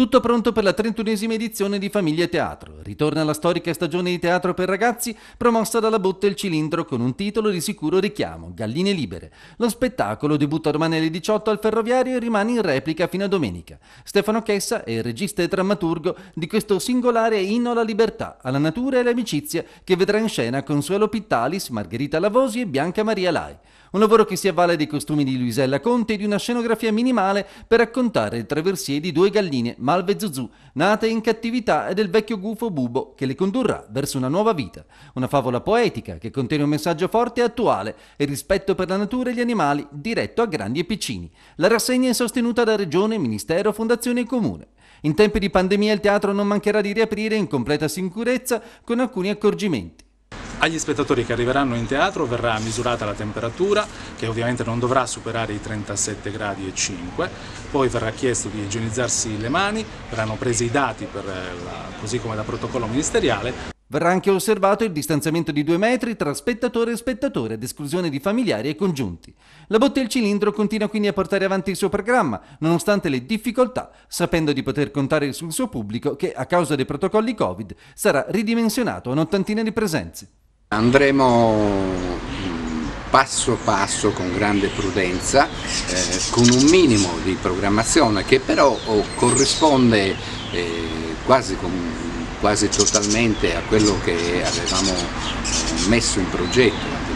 Tutto pronto per la 31esima edizione di Famiglia Teatro. Ritorna la storica stagione di teatro per ragazzi promossa dalla botte Il Cilindro con un titolo di sicuro richiamo, Galline Libere. Lo spettacolo debutta domani alle 18 al Ferroviario e rimane in replica fino a domenica. Stefano Chessa è il regista e drammaturgo di questo singolare inno alla libertà, alla natura e all'amicizia che vedrà in scena Consuelo Pittalis, Margherita Lavosi e Bianca Maria Lai. Un lavoro che si avvale dei costumi di Luisella Conte e di una scenografia minimale per raccontare il traversie di due galline, Malve e Zuzu, nate in cattività e del vecchio gufo Bubo che le condurrà verso una nuova vita. Una favola poetica che contiene un messaggio forte e attuale e rispetto per la natura e gli animali diretto a grandi e piccini. La rassegna è sostenuta da Regione, Ministero, Fondazione e Comune. In tempi di pandemia il teatro non mancherà di riaprire in completa sicurezza con alcuni accorgimenti. Agli spettatori che arriveranno in teatro verrà misurata la temperatura, che ovviamente non dovrà superare i 37 gradi e 5, poi verrà chiesto di igienizzarsi le mani, verranno presi i dati eh, la, così come da protocollo ministeriale. Verrà anche osservato il distanziamento di due metri tra spettatore e spettatore ad esclusione di familiari e congiunti. La botte e il cilindro continua quindi a portare avanti il suo programma, nonostante le difficoltà, sapendo di poter contare sul suo pubblico che, a causa dei protocolli Covid, sarà ridimensionato a un'ottantina di presenze. Andremo mm, passo passo con grande prudenza, eh, con un minimo di programmazione che però oh, corrisponde eh, quasi, con, quasi, totalmente a quello che avevamo eh, messo in progetto,